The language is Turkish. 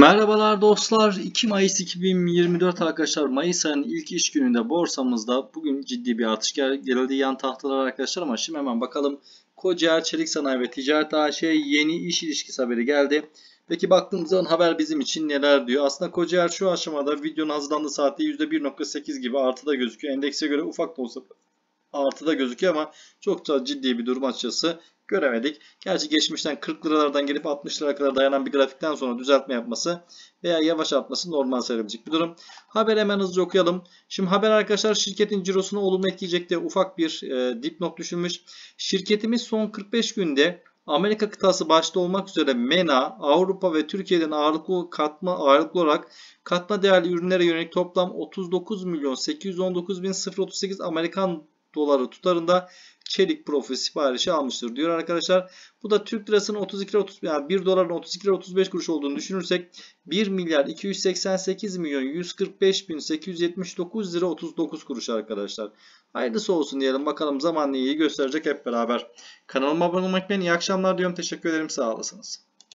Merhabalar dostlar. 2 Mayıs 2024 arkadaşlar. Mayıs ayının ilk iş gününde borsamızda bugün ciddi bir artış geldi yan tahtalar arkadaşlar ama şimdi hemen bakalım. Kocaer Çelik Sanayi ve Ticaret AŞ yeni iş ilişkisi haberi geldi. Peki baktığımız zaman haber bizim için neler diyor? Aslında Kocaer şu aşamada videonun hazırlandığı saatte %1.8 gibi artıda gözüküyor. Endekse göre ufak da olsa artıda gözüküyor ama çok da ciddi bir durum açısı göremedik. Gerçi geçmişten 40 liralardan gelip 60 lira kadar dayanan bir grafikten sonra düzeltme yapması veya yavaş artması normal sayılabilecek bir durum. Haber hemen hızlıca okuyalım. Şimdi haber arkadaşlar şirketin cirosuna olumlu etkileyecek diye ufak bir e, dipnot düşünmüş. Şirketimiz son 45 günde Amerika kıtası başta olmak üzere MENA, Avrupa ve Türkiye'den ağırlıklı katma ağırlıklı olarak katma değerli ürünlere yönelik toplam 39 milyon 819 bin 038 Amerikan doları tutarında çelik profil siparişi almıştır diyor arkadaşlar. Bu da Türk lirasının 32 lira 30 yani 1 doların 32 35 kuruş olduğunu düşünürsek 1 milyar 288 milyon 145 bin 879 lira 39 kuruş arkadaşlar. Hayırlısı olsun diyelim bakalım zaman neyi gösterecek hep beraber. Kanalıma abone olmak unutmayın. iyi akşamlar diyorum. Teşekkür ederim. Sağ olasınız.